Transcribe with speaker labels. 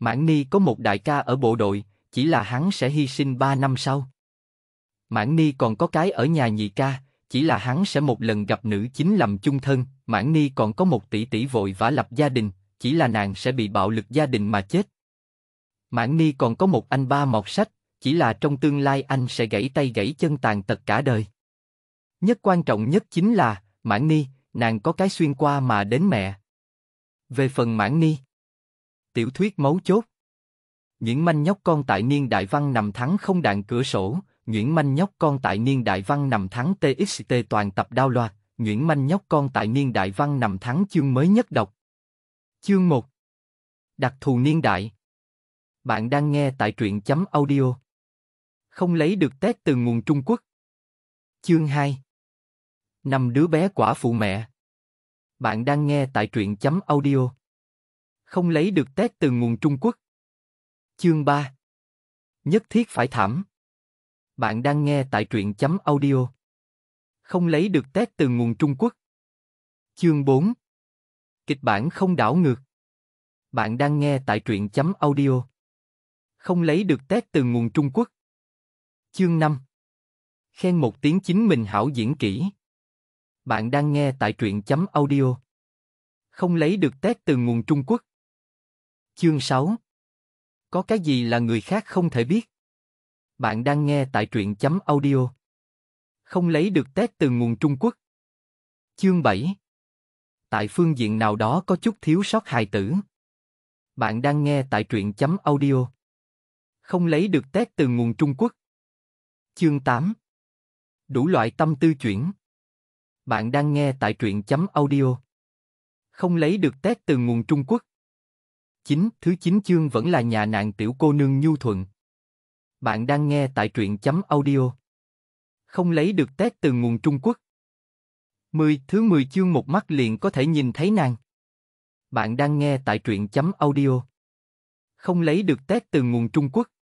Speaker 1: Mãn Ni có một đại ca ở bộ đội, chỉ là hắn sẽ hy sinh 3 năm sau. Mãn Ni còn có cái ở nhà nhị ca, chỉ là hắn sẽ một lần gặp nữ chính làm chung thân. Mãn Ni còn có một tỷ tỷ vội vã lập gia đình, chỉ là nàng sẽ bị bạo lực gia đình mà chết. Mãn Ni còn có một anh ba mọt sách, chỉ là trong tương lai anh sẽ gãy tay gãy chân tàn tật cả đời. Nhất quan trọng nhất chính là, Mãn Ni, nàng có cái xuyên qua mà đến mẹ. Về phần Mãn Ni, Tiểu thuyết mấu chốt Nguyễn Manh nhóc con tại niên đại văn nằm thắng không đạn cửa sổ, Nguyễn Manh nhóc con tại niên đại văn nằm thắng TXT toàn tập đao loạt, Nguyễn Manh nhóc con tại niên đại văn nằm thắng chương mới nhất đọc. Chương 1 Đặc thù niên đại Bạn đang nghe tại truyện chấm audio Không lấy được test từ nguồn Trung Quốc Chương 2 Năm đứa bé quả phụ mẹ Bạn đang nghe tại truyện chấm audio không lấy được tét từ nguồn Trung Quốc. Chương 3 Nhất thiết phải thảm. Bạn đang nghe tại truyện chấm audio. Không lấy được tét từ nguồn Trung Quốc. Chương 4 Kịch bản không đảo ngược. Bạn đang nghe tại truyện chấm audio. Không lấy được tét từ nguồn Trung Quốc. Chương 5 Khen một tiếng chính mình hảo diễn kỹ. Bạn đang nghe tại truyện chấm audio. Không lấy được tét từ nguồn Trung Quốc. Chương 6 Có cái gì là người khác không thể biết? Bạn đang nghe tại truyện chấm audio. Không lấy được tét từ nguồn Trung Quốc. Chương 7 Tại phương diện nào đó có chút thiếu sót hài tử. Bạn đang nghe tại truyện chấm audio. Không lấy được tét từ nguồn Trung Quốc. Chương 8 Đủ loại tâm tư chuyển. Bạn đang nghe tại truyện chấm audio. Không lấy được tét từ nguồn Trung Quốc 9, thứ 9 chương vẫn là nhà nạn tiểu cô nương nhu thuận. Bạn đang nghe tại truyện chấm audio. Không lấy được tét từ nguồn Trung Quốc. 10, thứ 10 chương một mắt liền có thể nhìn thấy nàng. Bạn đang nghe tại truyện chấm audio. Không lấy được tét từ nguồn Trung Quốc.